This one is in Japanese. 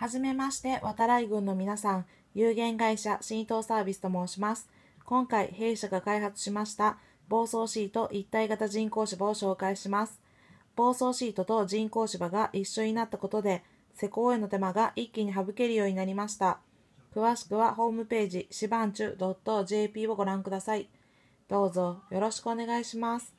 はじめまして、渡来郡の皆さん、有限会社新伊東サービスと申します。今回、弊社が開発しました、暴走シート一体型人工芝を紹介します。暴走シートと人工芝が一緒になったことで、施工への手間が一気に省けるようになりました。詳しくはホームページ、芝んちゅ .jp をご覧ください。どうぞよろしくお願いします。